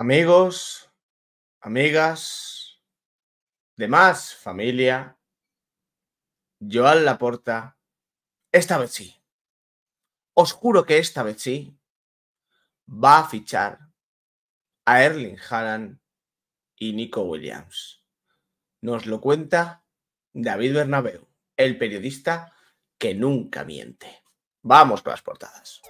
amigos, amigas, demás familia, Joan Laporta, esta vez sí, os juro que esta vez sí, va a fichar a Erling Haaland y Nico Williams. Nos lo cuenta David Bernabeu, el periodista que nunca miente. Vamos con las portadas.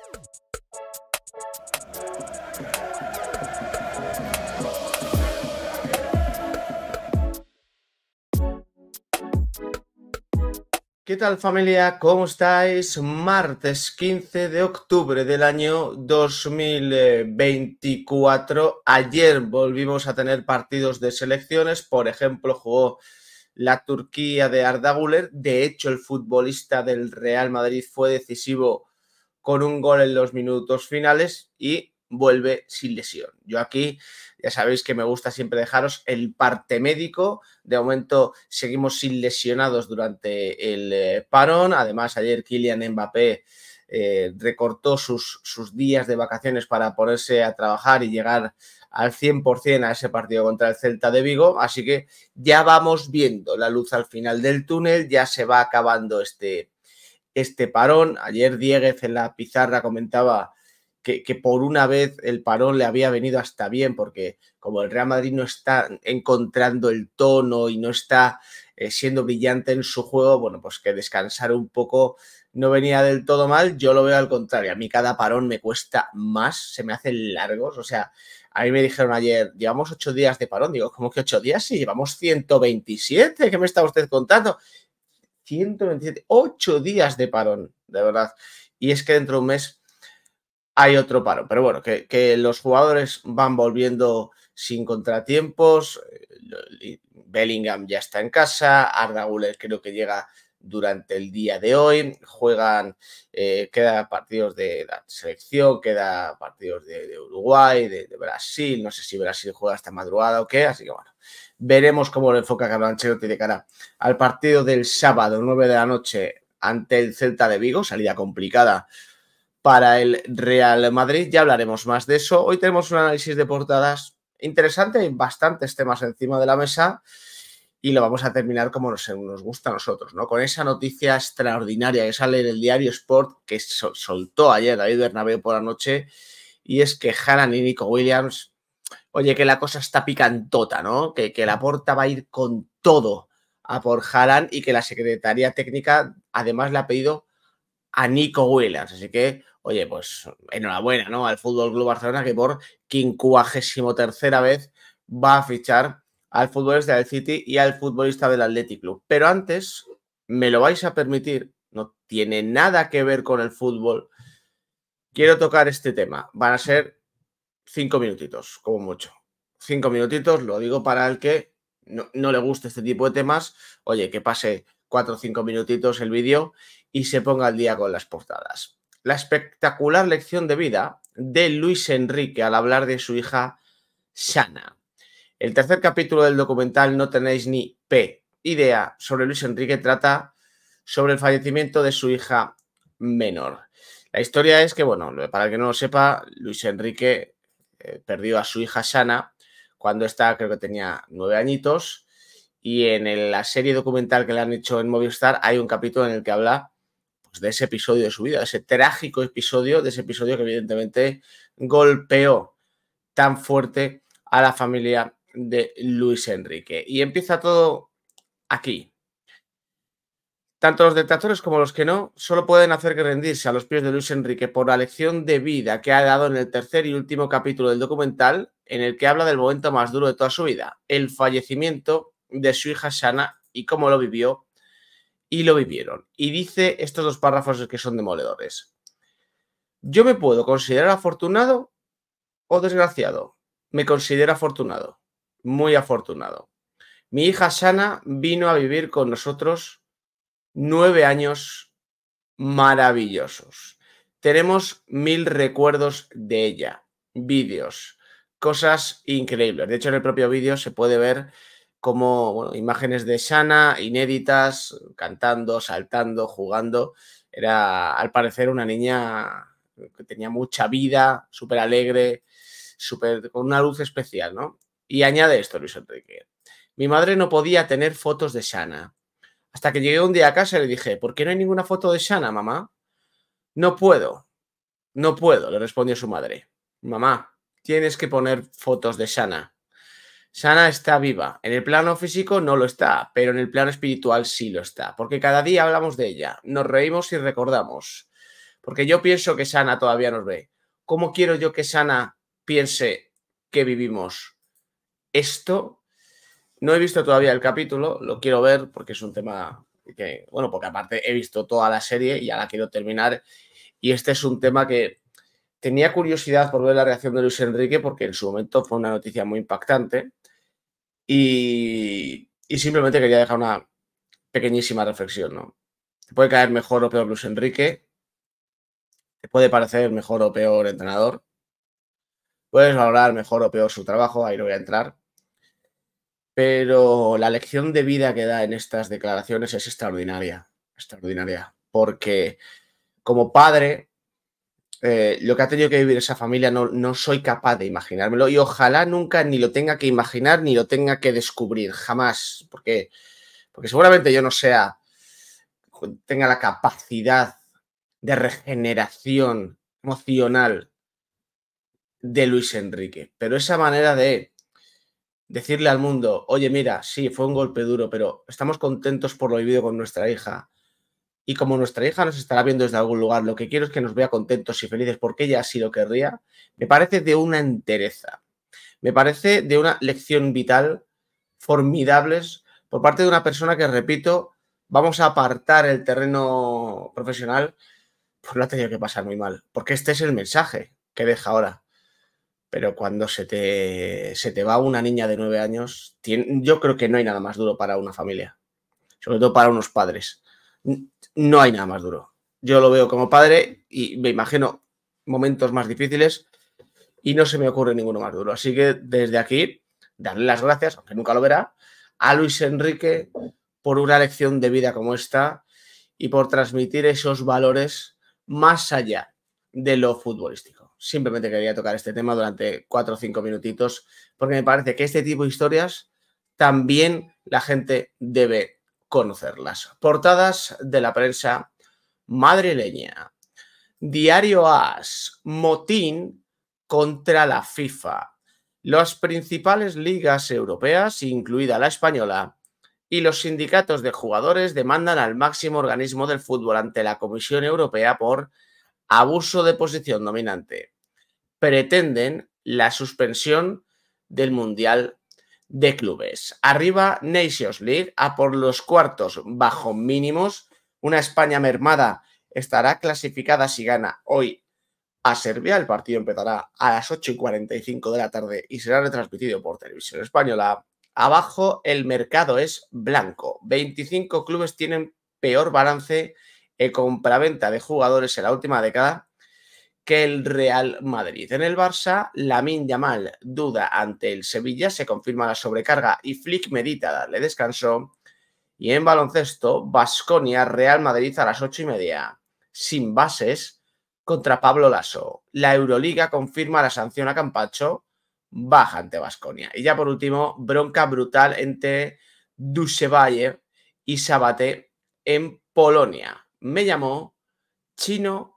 ¿Qué tal familia? ¿Cómo estáis? Martes 15 de octubre del año 2024. Ayer volvimos a tener partidos de selecciones. Por ejemplo, jugó la Turquía de Arda Güler. De hecho, el futbolista del Real Madrid fue decisivo con un gol en los minutos finales y vuelve sin lesión. Yo aquí, ya sabéis que me gusta siempre dejaros el parte médico. De momento seguimos sin lesionados durante el eh, parón. Además, ayer Kylian Mbappé eh, recortó sus, sus días de vacaciones para ponerse a trabajar y llegar al 100% a ese partido contra el Celta de Vigo, así que ya vamos viendo la luz al final del túnel, ya se va acabando este, este parón. Ayer Dieguez en la pizarra comentaba que, por una vez el parón le había venido hasta bien, porque como el Real Madrid no está encontrando el tono y no está eh, siendo brillante en su juego, bueno, pues que descansar un poco no venía del todo mal, yo lo veo al contrario, a mí cada parón me cuesta más, se me hacen largos, o sea, a mí me dijeron ayer, llevamos ocho días de parón, digo, ¿cómo que ocho días? Sí, llevamos 127, ¿qué me está usted contando? 127, ocho días de parón, de verdad. Y es que dentro de un mes hay otro paro. Pero bueno, que, los jugadores van volviendo sin contratiempos. Eh, Bellingham ya está en casa. Arda creo que llega durante el día de hoy. Juegan, eh, queda partidos de la selección, queda partidos de, Uruguay, de, Brasil. No sé si Brasil juega hasta madrugada o qué. Así que bueno, veremos cómo lo enfoca Carlos Ancelotti de cara al partido del sábado, 9 de la noche, ante el Celta de Vigo. Salida complicada para el Real Madrid. Ya hablaremos más de eso. Hoy tenemos un análisis de portadas interesante, hay bastantes temas encima de la mesa y lo vamos a terminar como nos, gusta a nosotros, ¿no? Con esa noticia extraordinaria que sale en el diario Sport que soltó ayer David Bernabéu por la noche y es que Haran y Nico Williams, oye, que la cosa está picantota, ¿no? Que, la porta va a ir con todo a por Haran y que la Secretaría Técnica además le ha pedido a Nico Williams. Así que, oye, pues enhorabuena, ¿no? Al Fútbol Club Barcelona que por quincuagésimo tercera vez va a fichar al futbolista del City y al futbolista del Athletic Club. Pero antes, me lo vais a permitir, no tiene nada que ver con el fútbol. Quiero tocar este tema. Van a ser cinco minutitos, como mucho. Cinco minutitos, lo digo para el que no le guste este tipo de temas. Oye, que pase cuatro o cinco minutitos el vídeo y se ponga al día con las portadas. La espectacular lección de vida de Luis Enrique al hablar de su hija Sana. El tercer capítulo del documental No tenéis ni P idea sobre Luis Enrique trata sobre el fallecimiento de su hija menor. La historia es que, bueno, para el que no lo sepa, Luis Enrique eh, perdió a su hija Sana cuando estaba, creo que tenía nueve añitos y en la serie documental que le han hecho en Movistar hay un capítulo en el que habla pues, de ese episodio de su vida, de ese trágico episodio, de ese episodio que evidentemente golpeó tan fuerte a la familia de Luis Enrique. Y empieza todo aquí. Tanto los detractores como los que no solo pueden hacer que rendirse a los pies de Luis Enrique por la lección de vida que ha dado en el tercer y último capítulo del documental, en el que habla del momento más duro de toda su vida, el fallecimiento de su hija Sana y cómo lo vivió y lo vivieron. Y dice estos dos párrafos que son demoledores. Yo me puedo considerar afortunado o desgraciado. Me considero afortunado, muy afortunado. Mi hija Sana vino a vivir con nosotros nueve años maravillosos. Tenemos mil recuerdos de ella, vídeos, cosas increíbles. De hecho, en el propio vídeo se puede ver como imágenes de Shanna inéditas, cantando, saltando, jugando. Era al parecer una niña que tenía mucha vida, súper alegre, con una luz especial, ¿no? Y añade esto, Luis Enrique. Mi madre no podía tener fotos de Shanna. Hasta que llegué un día a casa y le dije, ¿por qué no hay ninguna foto de Shanna, mamá? No puedo, no puedo, le respondió su madre. Mamá, tienes que poner fotos de Shanna. Sana está viva. En el plano físico no lo está, pero en el plano espiritual sí lo está, porque cada día hablamos de ella, nos reímos y recordamos. Porque yo pienso que Sana todavía nos ve. ¿Cómo quiero yo que Sana piense que vivimos esto? No he visto todavía el capítulo, lo quiero ver porque es un tema que, bueno, porque aparte he visto toda la serie y ya la quiero terminar. Y este es un tema que tenía curiosidad por ver la reacción de Luis Enrique porque en su momento fue una noticia muy impactante y, simplemente quería dejar una pequeñísima reflexión, ¿no? Te puede caer mejor o peor Luis Enrique, te puede parecer mejor o peor entrenador, puedes valorar mejor o peor su trabajo, ahí no voy a entrar, pero la lección de vida que da en estas declaraciones es extraordinaria, extraordinaria, porque como padre eh, lo que ha tenido que vivir esa familia no, no soy capaz de imaginármelo y ojalá nunca ni lo tenga que imaginar ni lo tenga que descubrir, jamás, porque, porque seguramente yo no sea, tenga la capacidad de regeneración emocional de Luis Enrique, pero esa manera de decirle al mundo, oye mira, sí, fue un golpe duro, pero estamos contentos por lo vivido con nuestra hija y como nuestra hija nos estará viendo desde algún lugar, lo que quiero es que nos vea contentos y felices porque ella así lo querría, me parece de una entereza, me parece de una lección vital formidables por parte de una persona que, repito, vamos a apartar el terreno profesional, pues lo ha tenido que pasar muy mal, porque este es el mensaje que deja ahora. Pero cuando se te, se te va una niña de nueve años, yo creo que no hay nada más duro para una familia, sobre todo para unos padres no hay nada más duro. Yo lo veo como padre y me imagino momentos más difíciles y no se me ocurre ninguno más duro. Así que desde aquí, darle las gracias, aunque nunca lo verá, a Luis Enrique por una lección de vida como esta y por transmitir esos valores más allá de lo futbolístico. Simplemente quería tocar este tema durante cuatro o cinco minutitos porque me parece que este tipo de historias también la gente debe conocerlas. Portadas de la prensa madrileña. Diario AS, motín contra la FIFA. Las principales ligas europeas, incluida la española, y los sindicatos de jugadores demandan al máximo organismo del fútbol ante la Comisión Europea por abuso de posición dominante. Pretenden la suspensión del Mundial de clubes. Arriba Nations League, a por los cuartos bajo mínimos. Una España mermada estará clasificada si gana hoy a Serbia. El partido empezará a las 8 y 45 de la tarde y será retransmitido por televisión española. Abajo el mercado es blanco. 25 clubes tienen peor balance en eh, compraventa de jugadores en la última década que el Real Madrid. En el Barça, Lamin Yamal duda ante el Sevilla, se confirma la sobrecarga y Flick medita darle descanso. Y en baloncesto, Basconia, Real Madrid a las ocho y media, sin bases, contra Pablo Lasso. La Euroliga confirma la sanción a Campacho, baja ante Basconia. Y ya por último, bronca brutal entre Dusevalle y Sabate en Polonia. Me llamó Chino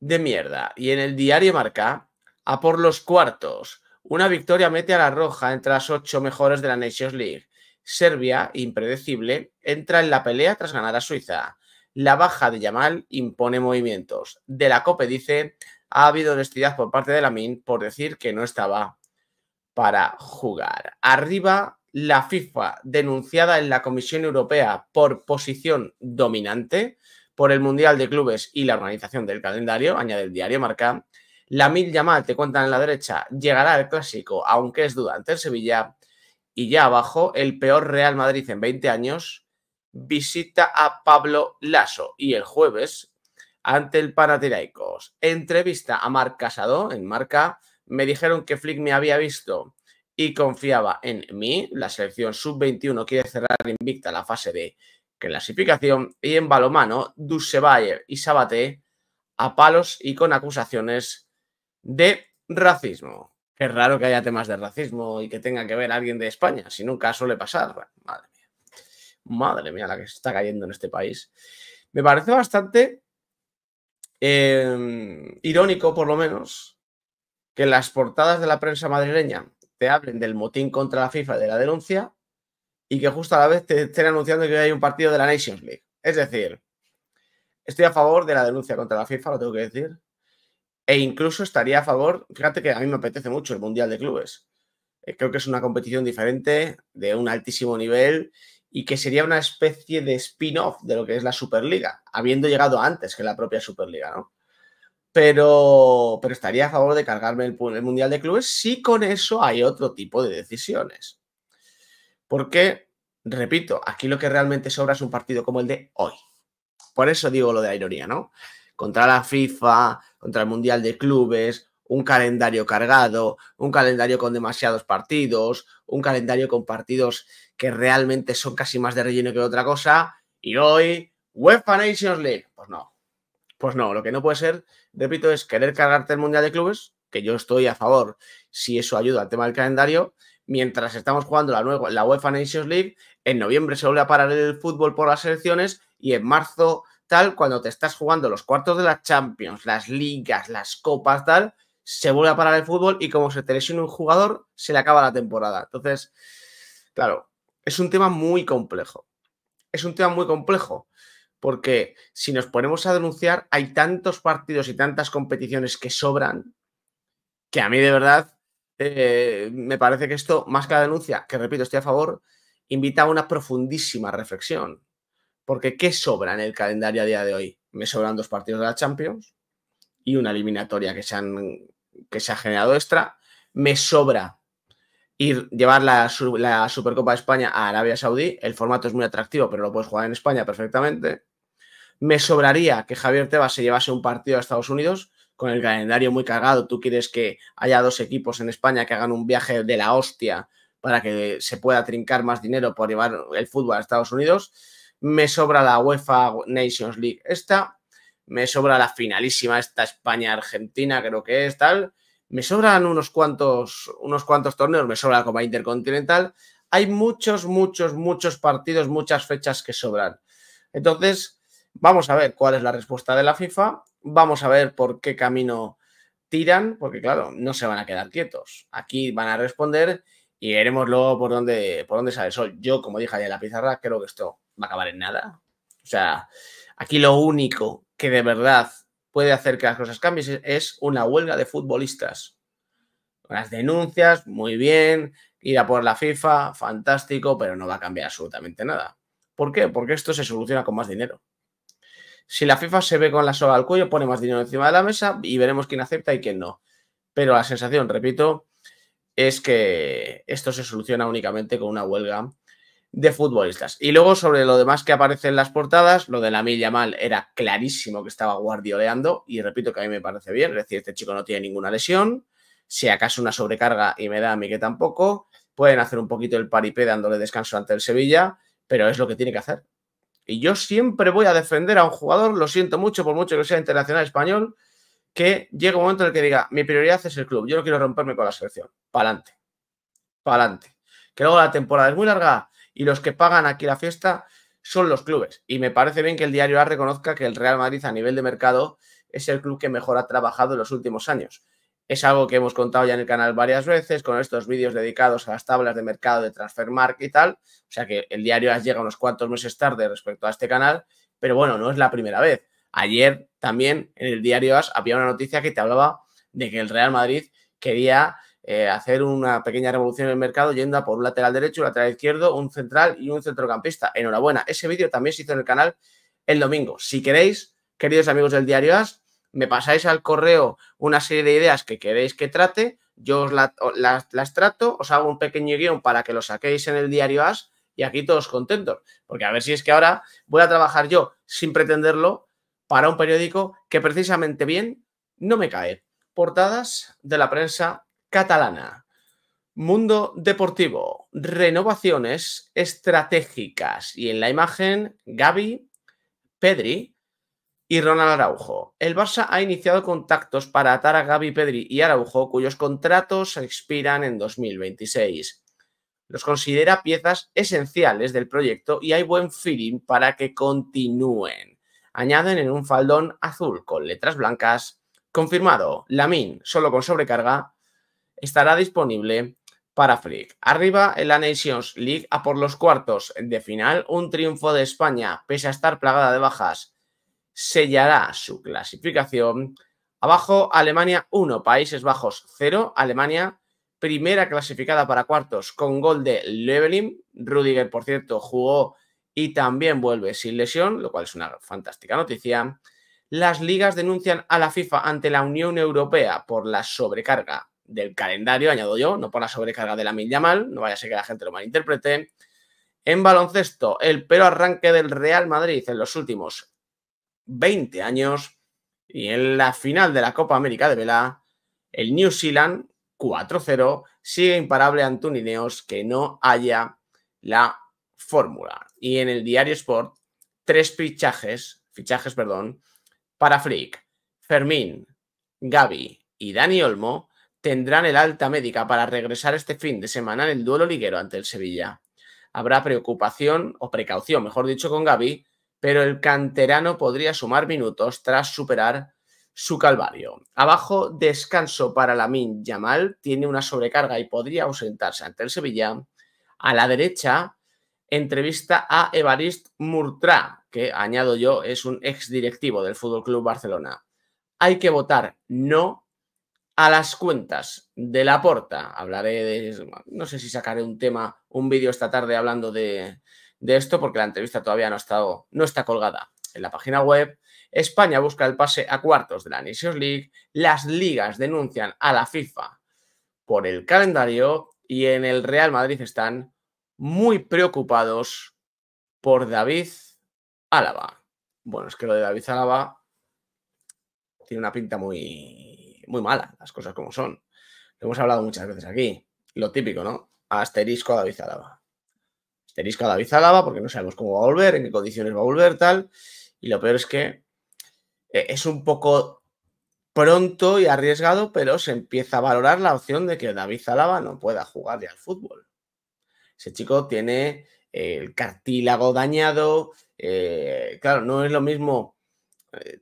de mierda. Y en el diario Marca, a por los cuartos. Una victoria mete a la roja entre las ocho mejores de la Nations League. Serbia, impredecible, entra en la pelea tras ganar a Suiza. La baja de Yamal impone movimientos. De la COPE dice, ha habido honestidad por parte de la MIN por decir que no estaba para jugar. Arriba, la FIFA, denunciada en la Comisión Europea por posición dominante, por el Mundial de Clubes y la organización del calendario, añade el diario Marca. La Mil Yamal te cuentan en la derecha, llegará el clásico, aunque es duda ante el Sevilla. Y ya abajo, el peor Real Madrid en 20 años visita a Pablo Lasso. Y el jueves, ante el Panathinaikos. Entrevista a Marc Casado en Marca. Me dijeron que Flick me había visto y confiaba en mí. La selección sub-21 quiere cerrar invicta la fase de clasificación y en balomano Bayer y Sabaté a palos y con acusaciones de racismo. Qué raro que haya temas de racismo y que tenga que ver alguien de España, si nunca suele pasar. madre mía. Madre mía la que se está cayendo en este país. Me parece bastante em, irónico, por lo menos, que las portadas de la prensa madrileña te hablen del motín contra la FIFA de la denuncia y que justo a la vez te estén anunciando que hay un partido de la Nations League. Es decir, estoy a favor de la denuncia contra la FIFA, lo tengo que decir. E incluso estaría a favor, fíjate que a mí me apetece mucho el Mundial de Clubes. Eh, creo que es una competición diferente, de un altísimo nivel, y que sería una especie de spin-off de lo que es la Superliga, habiendo llegado antes que la propia Superliga, ¿no? Pero, pero estaría a favor de cargarme el Mundial de Clubes si con eso hay otro tipo de decisiones. Porque, repito, aquí lo que realmente sobra es un partido como el de hoy. Por eso digo lo de la ironía, ¿no? Contra la FIFA, contra el Mundial de Clubes, un calendario cargado, un calendario con demasiados partidos, un calendario con partidos que realmente son casi más de relleno que otra cosa. Y hoy, UEFA Nations League. Pues no. Pues no, lo que no puede ser, repito, es querer cargarte el Mundial de Clubes, que yo estoy a favor si eso ayuda al tema del calendario, mientras estamos jugando la, nueva, la UEFA Nations League, en noviembre se vuelve a parar el fútbol por las selecciones y en marzo tal, cuando te estás jugando los cuartos de las Champions, las ligas, las copas, tal, se vuelve a parar el fútbol y como se te lesiona un jugador, se le acaba la temporada. Entonces, claro, es un tema muy complejo. Es un tema muy complejo porque si nos ponemos a denunciar, hay tantos partidos y tantas competiciones que sobran que a mí de verdad eh, me parece que esto, más que la denuncia, que repito, estoy a favor, invita a una profundísima reflexión. Porque ¿qué sobra en el calendario a día de hoy? Me sobran dos partidos de la Champions y una eliminatoria que se, han, que se ha generado extra. Me sobra ir, llevar la, la Supercopa de España a Arabia Saudí. El formato es muy atractivo, pero lo puedes jugar en España perfectamente. Me sobraría que Javier Tebas se llevase un partido a Estados Unidos con el calendario muy cargado, tú quieres que haya dos equipos en España que hagan un viaje de la hostia para que se pueda trincar más dinero por llevar el fútbol a Estados Unidos, me sobra la UEFA Nations League esta, me sobra la finalísima esta España-Argentina, creo que es tal, me sobran unos cuantos, unos cuantos torneos, me sobra la Copa Intercontinental, hay muchos, muchos, muchos partidos, muchas fechas que sobran. Entonces, vamos a ver cuál es la respuesta de la FIFA Vamos a ver por qué camino tiran, porque claro, no se van a quedar quietos. Aquí van a responder y veremos luego por dónde, por sale el sol. Yo, como dije ayer en la pizarra, creo que esto va a acabar en nada. O sea, aquí lo único que de verdad puede hacer que las cosas cambien es una huelga de futbolistas. Las denuncias, muy bien, ir a por la FIFA, fantástico, pero no va a cambiar absolutamente nada. ¿Por qué? Porque esto se soluciona con más dinero. Si la FIFA se ve con la soga al cuello, pone más dinero encima de la mesa y veremos quién acepta y quién no. Pero la sensación, repito, es que esto se soluciona únicamente con una huelga de futbolistas. Y luego sobre lo demás que aparece en las portadas, lo de la milla mal era clarísimo que estaba guardioleando y repito que a mí me parece bien, es decir, este chico no tiene ninguna lesión, si acaso una sobrecarga y me da a mí que tampoco, pueden hacer un poquito el paripé dándole descanso ante el Sevilla, pero es lo que tiene que hacer. Y yo siempre voy a defender a un jugador, lo siento mucho, por mucho que sea internacional español, que llegue un momento en el que diga, mi prioridad es el club, yo no quiero romperme con la selección. Pa'lante. Pa'lante. Que luego la temporada es muy larga y los que pagan aquí la fiesta son los clubes. Y me parece bien que el diario A reconozca que el Real Madrid a nivel de mercado es el club que mejor ha trabajado en los últimos años. Es algo que hemos contado ya en el canal varias veces con estos vídeos dedicados a las tablas de mercado de Transfermarkt y tal. O sea que el diario AS llega unos cuantos meses tarde respecto a este canal, pero bueno, no es la primera vez. Ayer también en el diario AS había una noticia que te hablaba de que el Real Madrid quería eh, hacer una pequeña revolución en el mercado yendo a por un lateral derecho, un lateral izquierdo, un central y un centrocampista. Enhorabuena. Ese vídeo también se hizo en el canal el domingo. Si queréis, queridos amigos del diario AS, me pasáis al correo una serie de ideas que queréis que trate, yo os las, las, trato, os hago un pequeño guión para que lo saquéis en el diario AS y aquí todos contentos. Porque a ver si es que ahora voy a trabajar yo sin pretenderlo para un periódico que precisamente bien no me cae. Portadas de la prensa catalana. Mundo Deportivo, renovaciones estratégicas. Y en la imagen, Gaby, Pedri, y Ronald Araujo. El Barça ha iniciado contactos para atar a Gaby Pedri y Araujo, cuyos contratos expiran en 2026. Los considera piezas esenciales del proyecto y hay buen feeling para que continúen. Añaden en un faldón azul con letras blancas. Confirmado, min solo con sobrecarga, estará disponible para Flick. Arriba en la Nations League a por los cuartos de final, un triunfo de España, pese a estar plagada de bajas sellará su clasificación. Abajo, Alemania 1, Países Bajos 0, Alemania primera clasificada para cuartos con gol de Levelin. Rudiger, por cierto, jugó y también vuelve sin lesión, lo cual es una fantástica noticia. Las ligas denuncian a la FIFA ante la Unión Europea por la sobrecarga del calendario, añado yo, no por la sobrecarga de la mal, no vaya a ser que la gente lo malinterprete. En baloncesto, el pero arranque del Real Madrid en los últimos 20 años. Y en la final de la Copa América de Vela, el New Zealand 4-0 sigue imparable ante un Ineos que no haya la fórmula. Y en el diario Sport, tres fichajes, fichajes, perdón, para Flick, Fermín, Gaby y Dani Olmo tendrán el alta médica para regresar este fin de semana en el duelo liguero ante el Sevilla. Habrá preocupación o precaución, mejor dicho, con Gaby pero el canterano podría sumar minutos tras superar su calvario. Abajo, descanso para Lamin Yamal, tiene una sobrecarga y podría ausentarse ante el Sevilla. A la derecha, entrevista a Evarist Murtra, que añado yo es un ex directivo del Fútbol Club Barcelona. Hay que votar no a las cuentas de la porta. Hablaré de. No sé si sacaré un tema, un vídeo esta tarde hablando de, de esto porque la entrevista todavía no, ha estado, no está colgada en la página web. España busca el pase a cuartos de la Nations League. Las ligas denuncian a la FIFA por el calendario y en el Real Madrid están muy preocupados por David Álava. Bueno, es que lo de David Álava tiene una pinta muy, muy mala, las cosas como son. Lo hemos hablado muchas veces aquí. Lo típico, ¿no? Asterisco a David Álava. Tenéis a David Zalaba porque no sabemos cómo va a volver, en qué condiciones va a volver, tal. Y lo peor es que eh, es un poco pronto y arriesgado, pero se empieza a valorar la opción de que David Zalaba no pueda jugar ya al fútbol. Ese chico tiene eh, el cartílago dañado. Eh, claro, no es lo mismo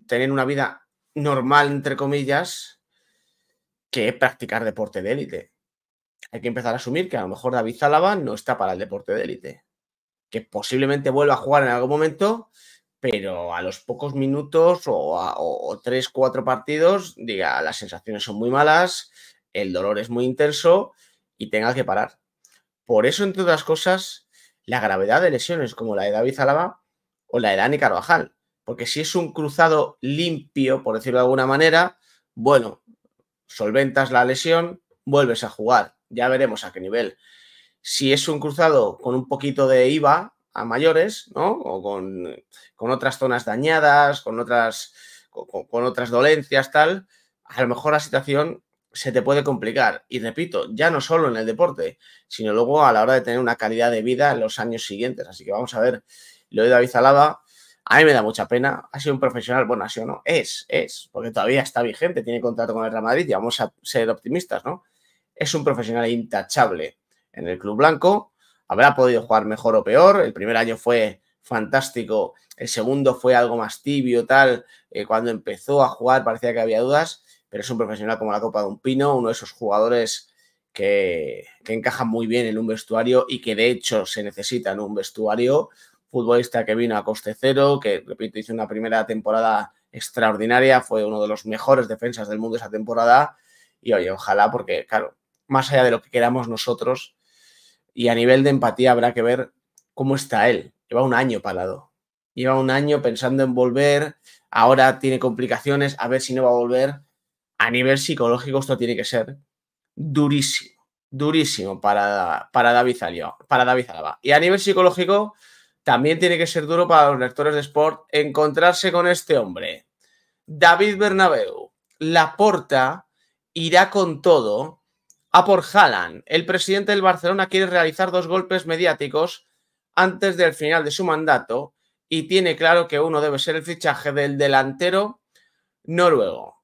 tener una vida normal, entre comillas, que practicar deporte de élite. Hay que empezar a asumir que a lo mejor David Zalaba no está para el deporte de élite que posiblemente vuelva a jugar en algún momento, pero a los pocos minutos o, tres, cuatro partidos, diga, las sensaciones son muy malas, el dolor es muy intenso y tenga que parar. Por eso, entre otras cosas, la gravedad de lesiones como la de David Zalaba o la de Dani Carvajal. Porque si es un cruzado limpio, por decirlo de alguna manera, bueno, solventas la lesión, vuelves a jugar. Ya veremos a qué nivel. Si es un cruzado con un poquito de IVA a mayores, ¿no? O con, otras zonas dañadas, con otras, con, otras dolencias, tal, a lo mejor la situación se te puede complicar. Y repito, ya no solo en el deporte, sino luego a la hora de tener una calidad de vida en los años siguientes. Así que vamos a ver, lo de David Alaba, a mí me da mucha pena. Ha sido un profesional, bueno, ha sido no, es, es, porque todavía está vigente, tiene contrato con el Real Madrid y vamos a ser optimistas, ¿no? Es un profesional intachable en el Club Blanco. Habrá podido jugar mejor o peor. El primer año fue fantástico. El segundo fue algo más tibio, tal. Eh, cuando empezó a jugar parecía que había dudas, pero es un profesional como la Copa de un Pino, uno de esos jugadores que, que encajan muy bien en un vestuario y que de hecho se necesita en un vestuario. Futbolista que vino a coste cero, que repito, hizo una primera temporada extraordinaria, fue uno de los mejores defensas del mundo esa temporada. Y oye, ojalá, porque claro, más allá de lo que queramos nosotros, y a nivel de empatía habrá que ver cómo está él. Lleva un año parado. Lleva un año pensando en volver. Ahora tiene complicaciones. A ver si no va a volver. A nivel psicológico esto tiene que ser durísimo. Durísimo para, para, David, Alio, para Y a nivel psicológico también tiene que ser duro para los lectores de sport encontrarse con este hombre. David Bernabeu. La porta irá con todo a por Haaland. El presidente del Barcelona quiere realizar dos golpes mediáticos antes del final de su mandato y tiene claro que uno debe ser el fichaje del delantero noruego.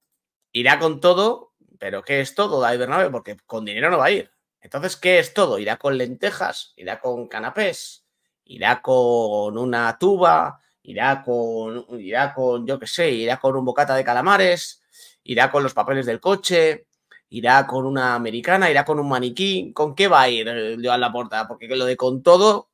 Irá con todo, pero ¿qué es todo, David Porque con dinero no va a ir. Entonces, ¿qué es todo? ¿Irá con lentejas? ¿Irá con canapés? ¿Irá con una tuba? ¿Irá con, irá con yo qué sé, irá con un bocata de calamares? ¿Irá con los papeles del coche? ¿Irá con una americana? ¿Irá con un maniquí? ¿Con qué va a ir Joan Laporta? Porque lo de con todo,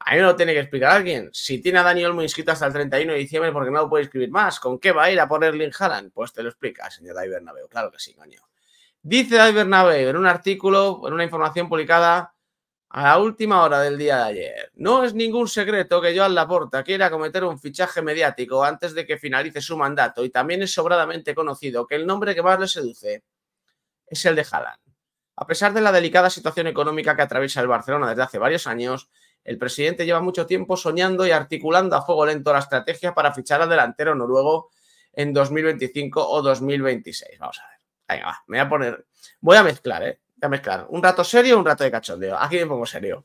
a mí me lo tiene que explicar alguien. Si tiene a Daniel muy inscrito hasta el 31 de diciembre, porque no lo puede escribir más? ¿Con qué va a ir a poner Lynn Haaland? Pues te lo explica, señor David Claro que sí, coño. Dice David Bernabeu en un artículo, en una información publicada a la última hora del día de ayer. No es ningún secreto que Joan Laporta quiera cometer un fichaje mediático antes de que finalice su mandato y también es sobradamente conocido que el nombre que más le seduce es el de Haaland. A pesar de la delicada situación económica que atraviesa el Barcelona desde hace varios años, el presidente lleva mucho tiempo soñando y articulando a fuego lento la estrategia para fichar al delantero noruego en 2025 o 2026. Vamos a ver. Venga, va. Me voy a poner. Voy a mezclar, ¿eh? Voy a mezclar. Un rato serio, un rato de cachondeo. Aquí me pongo serio.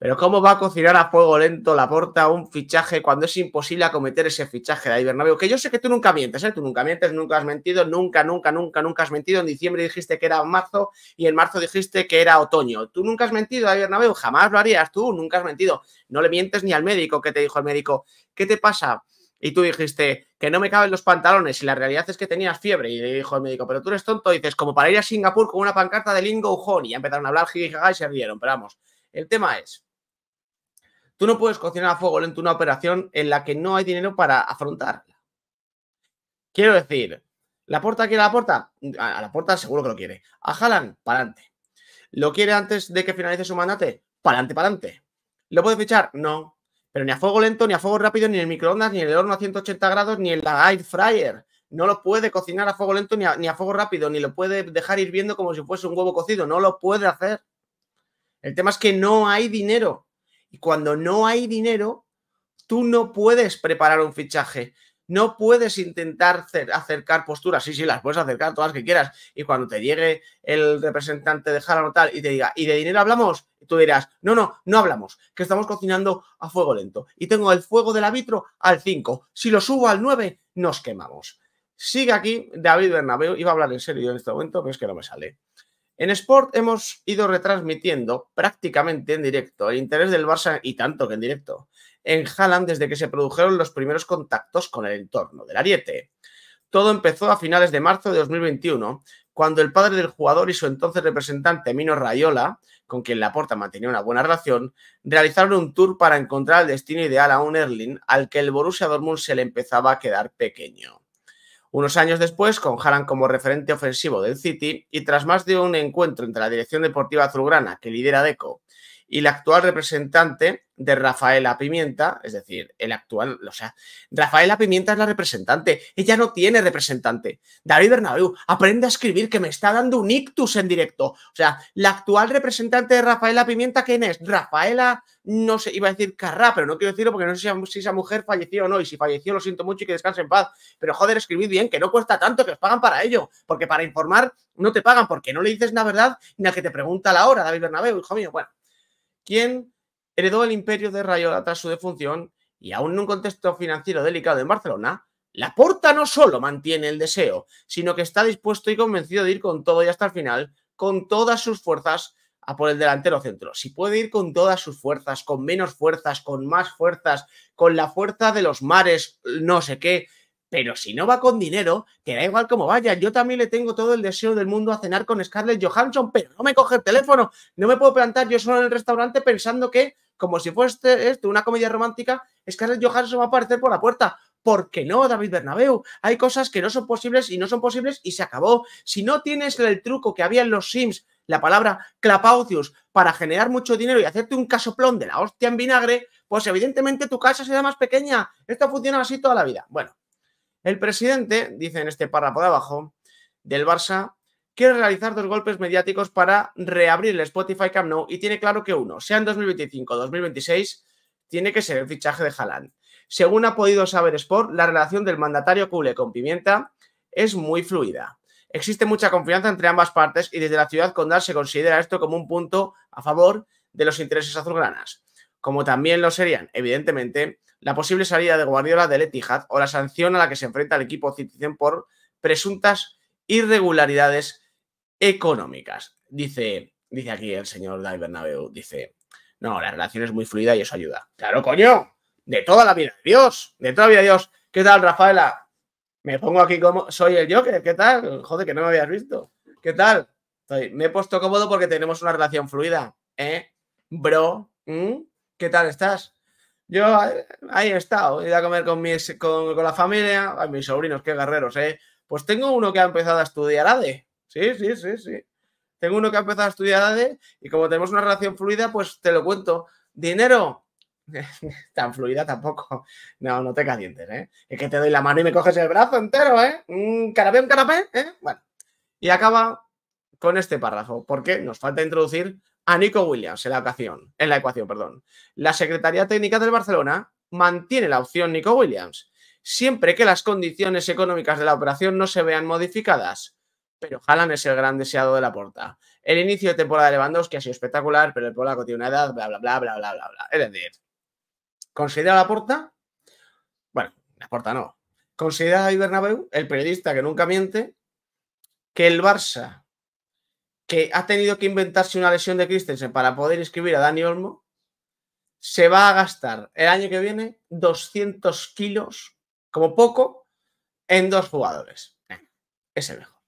Pero ¿cómo va a cocinar a fuego lento la porta un fichaje cuando es imposible acometer ese fichaje de Bernabéu? Que yo sé que tú nunca mientes, ¿eh? Tú nunca mientes, nunca has mentido, nunca, nunca, nunca, nunca has mentido. En diciembre dijiste que era marzo y en marzo dijiste que era otoño. Tú nunca has mentido a Bernabéu, jamás lo harías, tú nunca has mentido. No le mientes ni al médico que te dijo el médico, ¿qué te pasa? Y tú dijiste que no me caben los pantalones y la realidad es que tenías fiebre. Y le dijo el médico, pero tú eres tonto. dices, como para ir a Singapur con una pancarta de Lingo Y ya empezaron a hablar y se rieron. Pero vamos, el tema es, Tú no puedes cocinar a fuego lento una operación en la que no hay dinero para afrontarla. Quiero decir, ¿la puerta quiere a la puerta? A la puerta seguro que lo quiere. A Haaland, para adelante. ¿Lo quiere antes de que finalice su mandate? Para adelante, para adelante. ¿Lo puede fichar? No. Pero ni a fuego lento, ni a fuego rápido, ni en el microondas, ni en el horno a 180 grados, ni en la air fryer. No lo puede cocinar a fuego lento ni a, ni a, fuego rápido, ni lo puede dejar hirviendo como si fuese un huevo cocido. No lo puede hacer. El tema es que no hay dinero. Y cuando no hay dinero, tú no puedes preparar un fichaje, no puedes intentar acercar posturas. Sí, sí, las puedes acercar todas las que quieras. Y cuando te llegue el representante de Haaland o tal y te diga, ¿y de dinero hablamos? Tú dirás, no, no, no hablamos, que estamos cocinando a fuego lento. Y tengo el fuego del abitro al 5. Si lo subo al 9, nos quemamos. Sigue aquí David Bernabeu. Iba a hablar en serio en este momento, pero es que no me sale. En Sport hemos ido retransmitiendo prácticamente en directo el interés del Barça, y tanto que en directo, en Haaland desde que se produjeron los primeros contactos con el entorno del Ariete. Todo empezó a finales de marzo de 2021, cuando el padre del jugador y su entonces representante Mino Rayola, con quien Laporta mantenía una buena relación, realizaron un tour para encontrar el destino ideal a un Erling al que el Borussia Dortmund se le empezaba a quedar pequeño. Unos años después, con Jaran como referente ofensivo del City y tras más de un encuentro entre la dirección deportiva azulgrana que lidera Deco y la actual representante de Rafaela Pimienta, es decir, el actual, o sea, Rafaela Pimienta es la representante, ella no tiene representante. David Bernabéu, aprende a escribir que me está dando un ictus en directo. O sea, la actual representante de Rafaela Pimienta, ¿quién es? Rafaela, no sé, iba a decir Carrá, pero no quiero decirlo porque no sé si, esa mujer falleció o no, y si falleció lo siento mucho y que descanse en paz. Pero joder, escribid bien, que no cuesta tanto, que os pagan para ello, porque para informar no te pagan, porque no le dices la verdad ni a que te pregunta la hora, David Bernabéu, hijo mío, bueno quien heredó el imperio de Rayola tras su defunción y aún en un contexto financiero delicado en Barcelona, Laporta no solo mantiene el deseo, sino que está dispuesto y convencido de ir con todo y hasta el final, con todas sus fuerzas a por el delantero centro. Si puede ir con todas sus fuerzas, con menos fuerzas, con más fuerzas, con la fuerza de los mares, no sé qué, pero si no va con dinero, que da igual como vaya. Yo también le tengo todo el deseo del mundo a cenar con Scarlett Johansson, pero no me coge el teléfono. No me puedo plantar yo solo en el restaurante pensando que, como si fuese esto, una comedia romántica, Scarlett Johansson va a aparecer por la puerta. ¿Por qué no, David Bernabeu? Hay cosas que no son posibles y no son posibles y se acabó. Si no tienes el truco que había en los Sims, la palabra clapaucius, para generar mucho dinero y hacerte un casoplón de la hostia en vinagre, pues evidentemente tu casa será más pequeña. Esto funciona así toda la vida. Bueno, el presidente, dice en este párrafo de abajo, del Barça, quiere realizar dos golpes mediáticos para reabrir el Spotify Camp Nou y tiene claro que uno, sea en 2025 o 2026, tiene que ser el fichaje de Haaland. Según ha podido saber Sport, la relación del mandatario culé con Pimienta es muy fluida. Existe mucha confianza entre ambas partes y desde la ciudad condal se considera esto como un punto a favor de los intereses azulgranas como también lo serían, evidentemente, la posible salida de Guardiola de Etihad o la sanción a la que se enfrenta el equipo Citizen por presuntas irregularidades económicas. Dice, dice aquí el señor Dai Bernabeu, dice, no, la relación es muy fluida y eso ayuda. Claro, coño, de toda la vida, Dios, de toda la vida, Dios. ¿Qué tal, Rafaela? Me pongo aquí como, soy el Joker, ¿qué tal? Joder, que no me habías visto. ¿Qué tal? me he puesto cómodo porque tenemos una relación fluida, ¿eh? Bro, ¿Qué tal estás? Yo ahí he estado, he ido a comer con, mis, con, con la familia, a mis sobrinos, qué guerreros, ¿eh? Pues tengo uno que ha empezado a estudiar ADE. Sí, sí, sí, sí. Tengo uno que ha empezado a estudiar ADE y como tenemos una relación fluida, pues te lo cuento. Dinero, tan fluida tampoco. No, no te calientes, ¿eh? Es que te doy la mano y me coges el brazo entero, ¿eh? Un carapé, un carapé, ¿eh? Bueno. Y acaba con este párrafo, porque nos falta introducir a Nico Williams en la ecuación, en la ecuación, perdón. La Secretaría Técnica del Barcelona mantiene la opción Nico Williams, siempre que las condiciones económicas de la operación no se vean modificadas. Pero jalan es el gran deseado de la porta. El inicio de temporada de Lewandowski ha sido espectacular, pero el polaco tiene una edad, bla, bla, bla, bla, bla, bla, bla. Es decir, considera la puerta bueno, la puerta no, considera a Bernabéu, el periodista que nunca miente, que el Barça que ha tenido que inventarse una lesión de Christensen para poder inscribir a Dani Olmo, se va a gastar el año que viene 200 kilos, como poco, en dos jugadores. Es el mejor.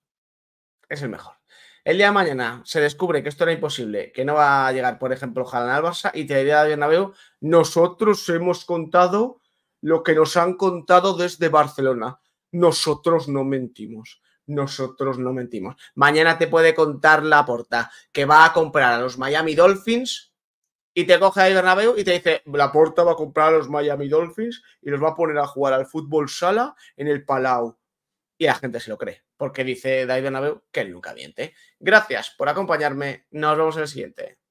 Es el mejor. El día de mañana se descubre que esto era imposible, que no va a llegar, por ejemplo, Jalan al y te diría David Bernabéu, nosotros hemos contado lo que nos han contado desde Barcelona. Nosotros no mentimos nosotros no mentimos. Mañana te puede contar la porta que va a comprar a los Miami Dolphins y te coge a Bernabeu y te dice, la porta va a comprar a los Miami Dolphins y los va a poner a jugar al fútbol sala en el Palau. Y la gente se lo cree, porque dice David Nabeu que él nunca miente. Gracias por acompañarme. Nos vemos en el siguiente.